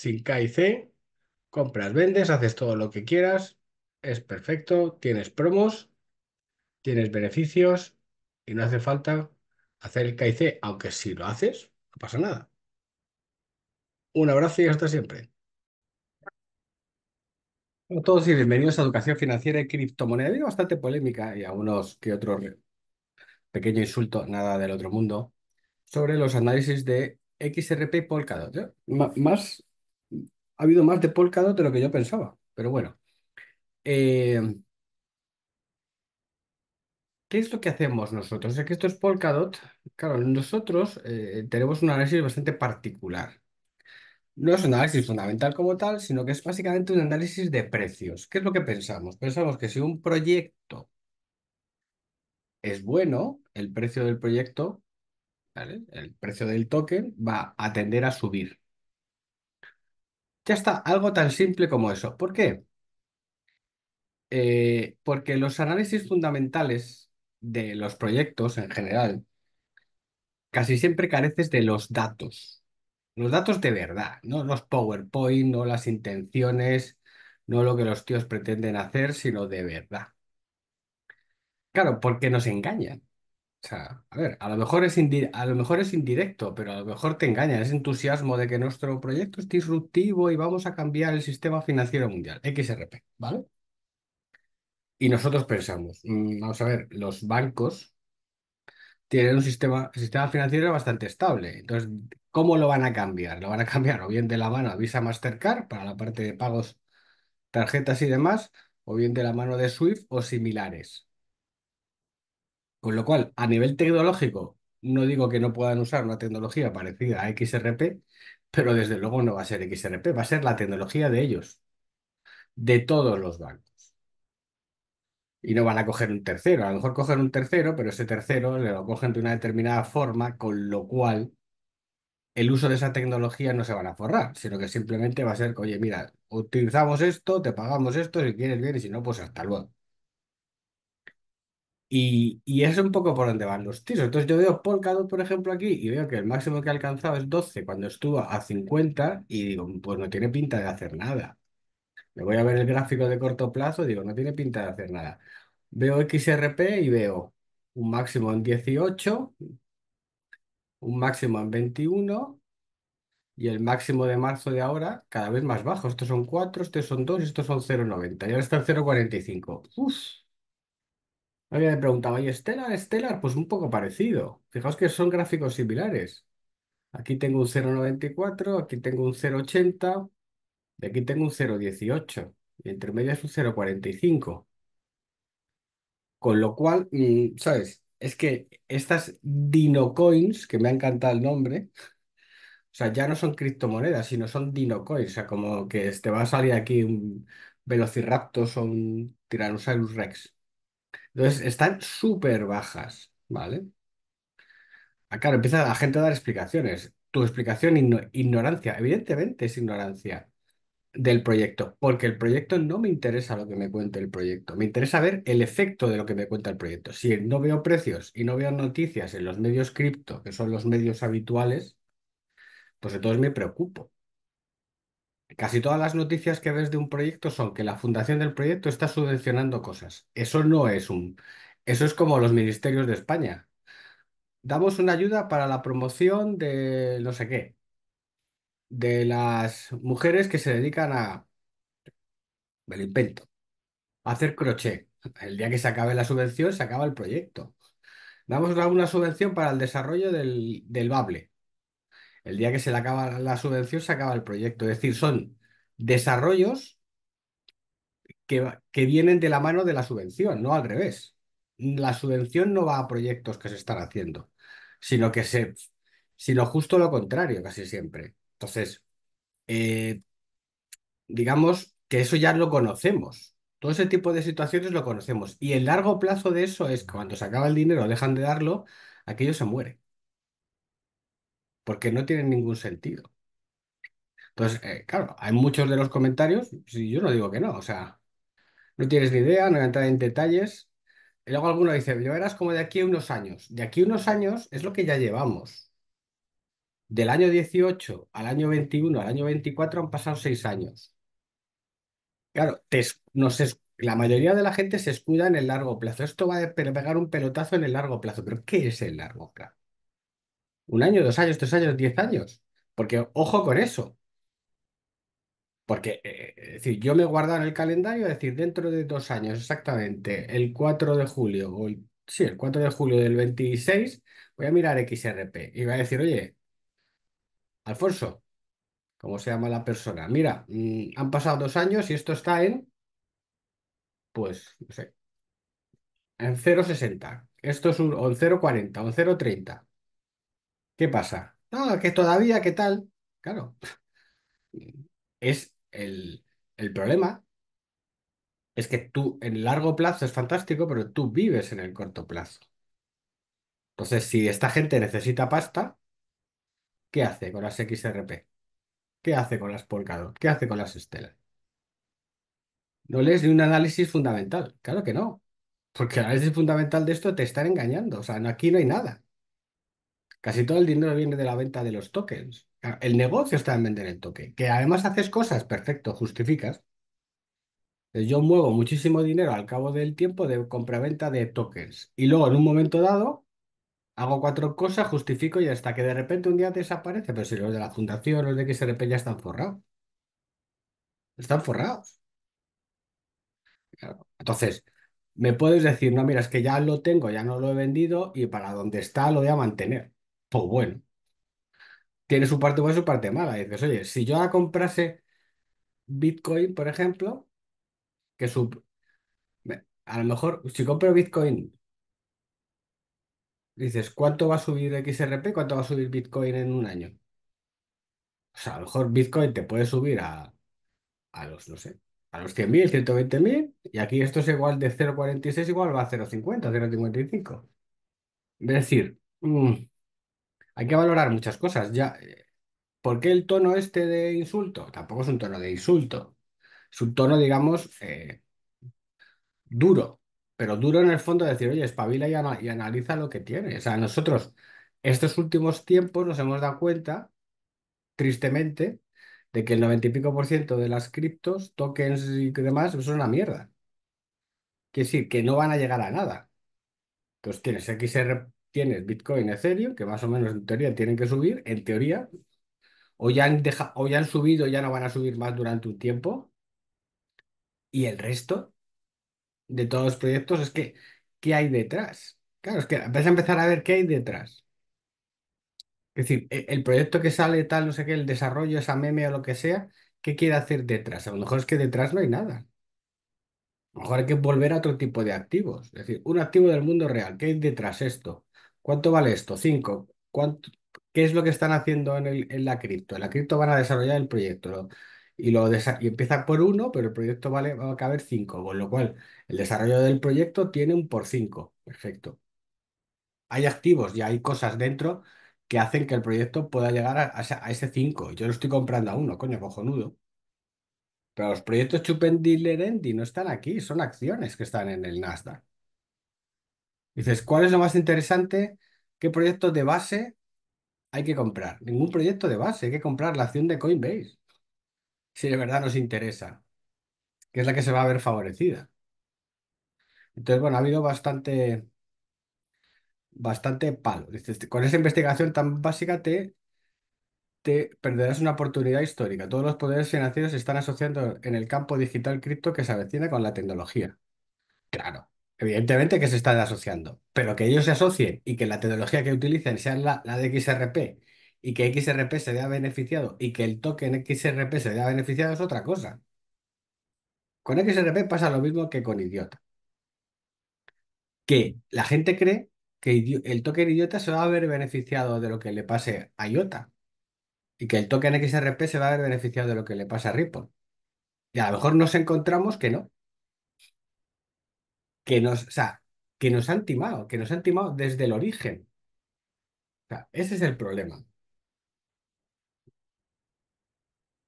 sin K C, compras, vendes, haces todo lo que quieras, es perfecto, tienes promos, tienes beneficios y no hace falta hacer el K aunque si lo haces, no pasa nada. Un abrazo y hasta siempre. a todos y bienvenidos a Educación Financiera y Criptomoneda. Hay bastante polémica y a unos que otros pequeño insulto, nada del otro mundo, sobre los análisis de XRP Polkadot. Más ha habido más de Polkadot de lo que yo pensaba, pero bueno. Eh, ¿Qué es lo que hacemos nosotros? Es que esto es Polkadot. Claro, nosotros eh, tenemos un análisis bastante particular. No es un análisis fundamental como tal, sino que es básicamente un análisis de precios. ¿Qué es lo que pensamos? Pensamos que si un proyecto es bueno, el precio del proyecto, el precio del token va a tender a subir. Ya está, algo tan simple como eso. ¿Por qué? Eh, porque los análisis fundamentales de los proyectos en general casi siempre careces de los datos. Los datos de verdad, no los PowerPoint, no las intenciones, no lo que los tíos pretenden hacer, sino de verdad. Claro, porque nos engañan. O sea, a ver, a lo mejor es indirecto, pero a lo mejor te engaña ese entusiasmo de que nuestro proyecto es disruptivo y vamos a cambiar el sistema financiero mundial, XRP, ¿vale? Y nosotros pensamos, mm, vamos a ver, los bancos tienen un sistema, sistema financiero bastante estable. Entonces, ¿cómo lo van a cambiar? Lo van a cambiar o bien de la mano Visa Mastercard para la parte de pagos, tarjetas y demás, o bien de la mano de Swift o similares. Con lo cual, a nivel tecnológico, no digo que no puedan usar una tecnología parecida a XRP, pero desde luego no va a ser XRP, va a ser la tecnología de ellos, de todos los bancos. Y no van a coger un tercero, a lo mejor cogen un tercero, pero ese tercero le lo cogen de una determinada forma, con lo cual el uso de esa tecnología no se van a forrar, sino que simplemente va a ser, oye, mira, utilizamos esto, te pagamos esto, si quieres bien y si no, pues hasta luego. Y, es un poco por donde van los tiros. Entonces yo veo Polkadot, por ejemplo, aquí y veo que el máximo que ha alcanzado es 12 cuando estuvo a 50 y digo, pues no tiene pinta de hacer nada. Me voy a ver el gráfico de corto plazo y digo, no tiene pinta de hacer nada. Veo XRP y veo un máximo en 18, un máximo en 21 y el máximo de marzo de ahora cada vez más bajo. Estos son 4, estos son 2 estos son 0,90 y ahora está en 0,45. Uf. Había me preguntaba, ¿y Stellar, Stellar? Pues un poco parecido. Fijaos que son gráficos similares. Aquí tengo un 0,94, aquí tengo un 0,80, y aquí tengo un 0,18. Y entre medias un 0,45. Con lo cual, mm, ¿sabes? Es que estas Dino Coins que me ha encantado el nombre, o sea, ya no son criptomonedas, sino son Dino Coins O sea, como que te va a salir aquí un Velociraptor o un Tyrannosaurus Rex. Entonces, están súper bajas, ¿vale? Ah, Claro, empieza la gente a dar explicaciones. Tu explicación, ignorancia, evidentemente es ignorancia del proyecto, porque el proyecto no me interesa lo que me cuente el proyecto, me interesa ver el efecto de lo que me cuenta el proyecto. Si no veo precios y no veo noticias en los medios cripto, que son los medios habituales, pues entonces me preocupo. Casi todas las noticias que ves de un proyecto son que la fundación del proyecto está subvencionando cosas. Eso no es un... Eso es como los ministerios de España. Damos una ayuda para la promoción de no sé qué, de las mujeres que se dedican a... Me lo invento. hacer crochet. El día que se acabe la subvención, se acaba el proyecto. Damos una subvención para el desarrollo del, del bable el día que se le acaba la subvención, se acaba el proyecto. Es decir, son desarrollos que, vienen de la mano de la subvención, no al revés. La subvención no va a proyectos que se están haciendo, sino que se, sino justo lo contrario, casi siempre. Entonces, eh, digamos que eso ya lo conocemos. Todo ese tipo de situaciones lo conocemos. Y el largo plazo de eso es que cuando se acaba el dinero, dejan de darlo, aquello se muere porque no tienen ningún sentido. Entonces, eh, claro, hay muchos de los comentarios, y yo no digo que no, o sea, no tienes ni idea, no voy a entrar en detalles. Y luego alguno dice, yo verás como de aquí a unos años. De aquí a unos años es lo que ya llevamos. Del año 18 al año 21, al año 24 han pasado seis años. Claro, la mayoría de la gente se escuda en el largo plazo. Esto va a pegar un pelotazo en el largo plazo. ¿Pero qué es el largo plazo? Un año, dos años, tres años, diez años. Porque ojo con eso. Porque, eh, eh, es decir, yo me he guardado en el calendario, es decir, dentro de dos años exactamente, el 4 de julio, o sí, el 4 de julio del 26, voy a mirar XRP y voy a decir, oye, Alfonso, ¿cómo se llama la persona, mira, mm, han pasado dos años y esto está en, pues, no sé, en 0,60, esto es un, 0,40, o 0,30. ¿Qué pasa? No, que todavía, ¿qué tal? Claro, es el, problema. Es que tú en largo plazo es fantástico, pero tú vives en el corto plazo. Entonces, si esta gente necesita pasta, ¿qué hace con las XRP? ¿Qué hace con las Polkadot? ¿Qué hace con las Stellar? No lees ni un análisis fundamental. Claro que no. Porque el análisis fundamental de esto te están engañando. O sea, aquí no hay nada. Casi todo el dinero viene de la venta de los tokens. El negocio está en vender el token. Que además haces cosas, perfecto, justificas. Eh, yo muevo muchísimo dinero al cabo del tiempo de compra venta de tokens. Y luego, en un momento dado, hago cuatro cosas, justifico y hasta que de repente un día desaparece. Pero si los de la fundación, los de XRP ya están forrados. Están forrados. Entonces, me puedes decir, no, mira, es que ya lo tengo, ya no lo he vendido y para donde está lo voy a mantener pues bueno, tiene su parte buena y su parte mala. dices, oye, si yo ahora comprase Bitcoin, por ejemplo, que su... A lo mejor, si compro Bitcoin, dices, ¿cuánto va a subir XRP? ¿Cuánto va a subir Bitcoin en un año? O sea, a lo mejor Bitcoin te puede subir a, a los, no sé, a los 100.000, 120.000, y aquí esto es igual de 0,46, igual va a 0,50, 0,55. Es decir, mm, hay que valorar muchas cosas. Ya, eh, ¿Por qué el tono este de insulto? Tampoco es un tono de insulto. Es un tono, digamos, eh, duro, pero duro en el fondo de decir, oye, espabila y, analiza lo que tiene. O sea, nosotros estos últimos tiempos nos hemos dado cuenta, tristemente, de que el noventa y pico por ciento de las criptos, tokens y demás son una mierda. Quiere decir que no van a llegar a nada. Entonces tienes ser tienes Bitcoin, Ethereum, que más o menos en teoría tienen que subir, en teoría, o ya han, subido o ya subido, ya no van a subir más durante un tiempo, y el resto de todos los proyectos es que, ¿qué hay detrás? Claro, es que vas a empezar a ver qué hay detrás. Es decir, e, el proyecto que sale tal, no sé qué, el desarrollo, esa meme o lo que sea, ¿qué quiere hacer detrás? A lo mejor es que detrás no hay nada. A lo mejor hay que volver a otro tipo de activos. Es decir, un activo del mundo real, ¿qué hay detrás esto? ¿Cuánto vale esto? Cinco. ¿Cuánto, ¿Qué es lo que están haciendo en, la cripto? En la cripto van a desarrollar el proyecto y, lo empieza por uno, pero el proyecto vale, va a caber cinco, con lo cual el desarrollo del proyecto tiene un por cinco. Perfecto. Hay activos y hay cosas dentro que hacen que el proyecto pueda llegar a, ese- cinco. Yo lo estoy comprando a uno, coño, cojonudo. Pero los proyectos Chupendilerendi no están aquí, son acciones que están en el Nasdaq. Dices, ¿cuál es lo más interesante? ¿Qué proyecto de base hay que comprar? Ningún proyecto de base, hay que comprar la acción de Coinbase, si de verdad nos interesa, que es la que se va a ver favorecida. Entonces, bueno, ha habido bastante, bastante palo. Dices, con esa investigación tan básica te, te perderás una oportunidad histórica. Todos los poderes financieros se están asociando en el campo digital cripto que se avecina con la tecnología. Claro. Evidentemente que se están asociando, pero que ellos se asocien y que la tecnología que utilicen sea la, de XRP y que XRP se vea beneficiado y que el token XRP se vea beneficiado es otra cosa. Con XRP pasa lo mismo que con idiota. Que la gente cree que el token idiota se va a ver beneficiado de lo que le pase a IOTA y que el token XRP se va a ver beneficiado de lo que le pase a Ripple. Y a lo mejor nos encontramos que no, que nos, o sea, que nos han timado, que nos han timado desde el origen. O sea, ese es el problema.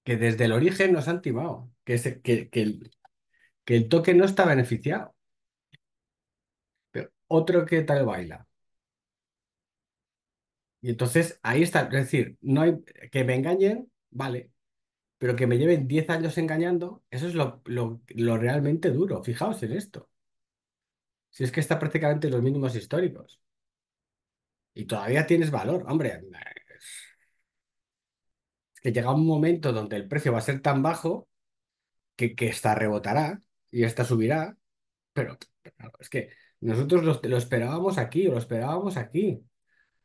Que desde el origen nos han timado, que, que, que, el, toque no está beneficiado. Pero otro que tal baila. Y entonces ahí está, es decir, no hay que me engañen, vale, pero que me lleven 10 años engañando, eso es lo, lo realmente duro. Fijaos en esto. Si es que está prácticamente en los mínimos históricos. Y todavía tienes valor. Hombre, eh, es que llega un momento donde el precio va a ser tan bajo que, que esta rebotará y esta subirá. Pero, es que nosotros lo, lo esperábamos aquí o lo esperábamos aquí.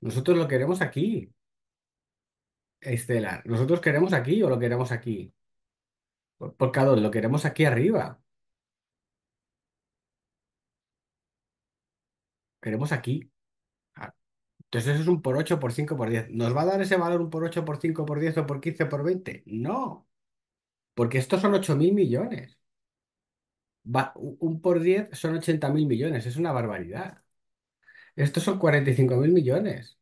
Nosotros lo queremos aquí. Estelar, nosotros queremos aquí o lo queremos aquí. Por, cada lo queremos aquí arriba. tenemos aquí. Entonces eso es un por 8, por 5, por 10. ¿Nos va a dar ese valor un por 8, por 5, por 10 o por 15, por 20? No, porque estos son 8 mil millones. un por 10 son 80 mil millones, es una barbaridad. Estos son 45 mil millones.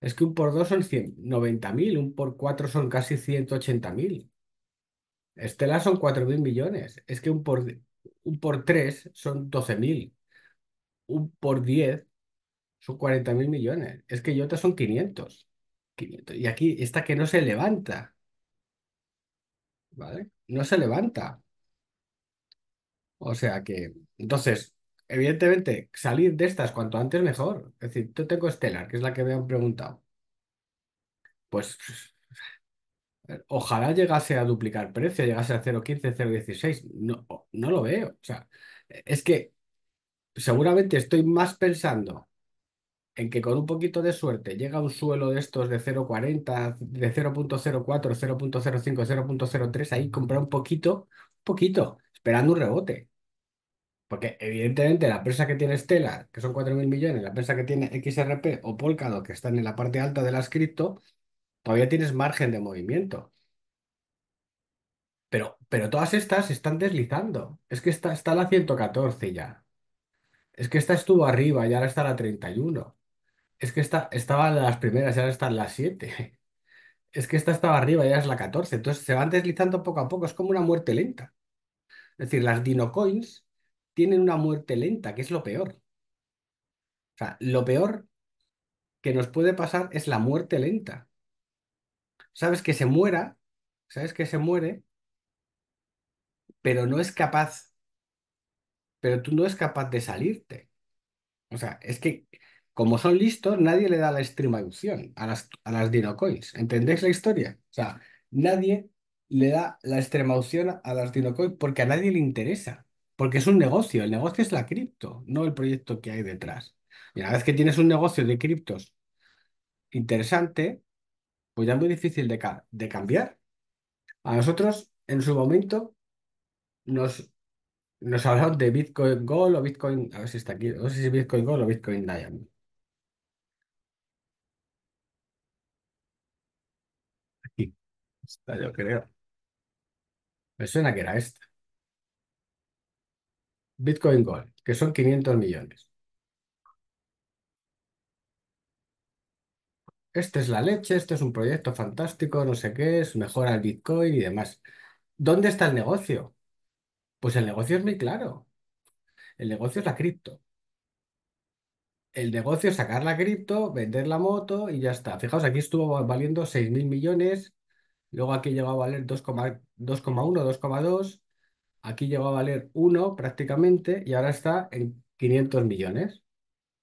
Es que un por 2 son 190.000, mil, un por 4 son casi 180 mil. Estela son 4.000 mil millones. Es que un por, un por 3 son 12 mil un por 10 son 40 mil millones. Es que yo te son 500. 500. Y aquí está que no se levanta. ¿Vale? No se levanta. O sea que, entonces, evidentemente, salir de estas cuanto antes mejor. Es decir, yo tengo Stellar, que es la que me han preguntado. Pues ojalá llegase a duplicar precio, llegase a 0.15, 0.16. No, no lo veo. O sea, es que seguramente estoy más pensando en que con un poquito de suerte llega un suelo de estos de 0,40, de 0.04, 0.05, 0.03, ahí comprar un poquito, poquito, esperando un rebote. Porque evidentemente la presa que tiene Stellar, que son 4.000 millones, la empresa que tiene XRP o Polkadot, que están en la parte alta de las cripto, todavía tienes margen de movimiento. Pero, pero todas estas están deslizando. Es que está, está la 114 ya. Es que esta estuvo arriba y ahora está la 31. Es que esta estaba en las primeras y ahora está en las 7. Es que esta estaba arriba y ahora es la 14. Entonces se van deslizando poco a poco. Es como una muerte lenta. Es decir, las Dino Coins tienen una muerte lenta, que es lo peor. O sea, lo peor que nos puede pasar es la muerte lenta. Sabes que se muera, sabes que se muere, pero no es capaz pero tú no es capaz de salirte. O sea, es que como son listos, nadie le da la extrema a las, a las dinocoins. ¿Entendéis la historia? O sea, nadie le da la extrema opción a las dinocoins porque a nadie le interesa. Porque es un negocio, el negocio es la cripto, no el proyecto que hay detrás. Y una vez que tienes un negocio de criptos interesante, pues ya es muy difícil de, de cambiar. A nosotros, en su momento, nos nos hablamos de Bitcoin Gold o Bitcoin. A ver si está aquí. No sé si Bitcoin Gold o Bitcoin Diamond. Aquí está, yo creo. Me suena que era esta. Bitcoin Gold, que son 500 millones. Esta es la leche, este es un proyecto fantástico, no sé qué es, mejora al Bitcoin y demás. ¿Dónde está el negocio? Pues el negocio es muy claro. El negocio es la cripto. El negocio es sacar la cripto, vender la moto y ya está. Fijaos, aquí estuvo valiendo 6.000 millones, luego aquí llegó a valer 2,1, 2,2, aquí llegó a valer 1 prácticamente y ahora está en 500 millones.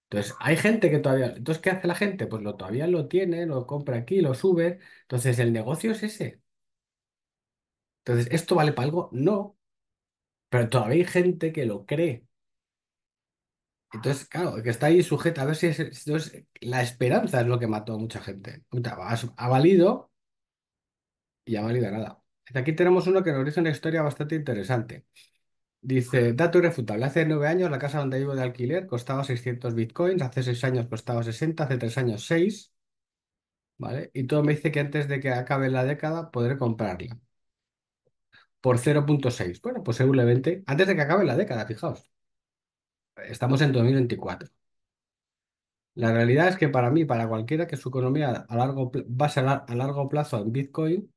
Entonces, hay gente que todavía... Entonces, ¿qué hace la gente? Pues lo, todavía lo tiene, lo compra aquí, lo sube. Entonces, el negocio es ese. Entonces, ¿esto vale para algo? No. Pero todavía hay gente que lo cree. Entonces, claro, que está ahí sujeta a ver si es, entonces, la esperanza es lo que mató a mucha gente. Ha, valido y ha valido nada. Aquí tenemos uno que nos dice una historia bastante interesante. Dice, dato irrefutable, hace nueve años la casa donde vivo de alquiler costaba 600 bitcoins, hace seis años costaba 60, hace tres años 6, ¿vale? Y todo me dice que antes de que acabe la década podré comprarla por 0.6. Bueno, pues antes de que acabe la década, fijaos. Estamos en 2024. La realidad es que para mí, para cualquiera que su economía a largo, base a largo plazo en Bitcoin,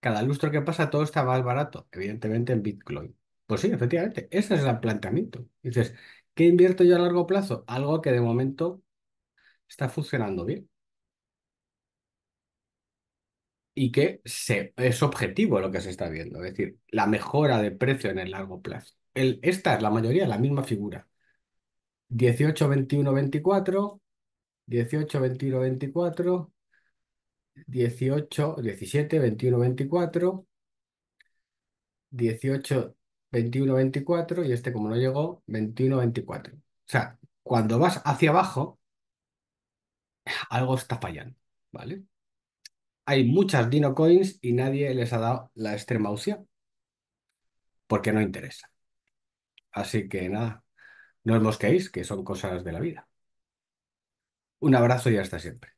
cada lustro que pasa todo está más barato, evidentemente en Bitcoin. Pues sí, efectivamente, ese es el planteamiento. Dices, ¿qué invierto yo a largo plazo? Algo que de momento está funcionando bien y que es objetivo lo que se está viendo, es decir, la mejora de precio en el largo plazo. El, esta es la mayoría, la misma figura. 18, 21, 24, 18, 21, 24, 18, 17, 21, 24, 18, 21, 24 y este como no llegó, 21, 24. O sea, cuando vas hacia abajo, algo está fallando, ¿vale? hay muchas Dino Coins y nadie les ha dado la extrema opción porque no interesa. Así que nada, no os mosquéis, que son cosas de la vida. Un abrazo y hasta siempre.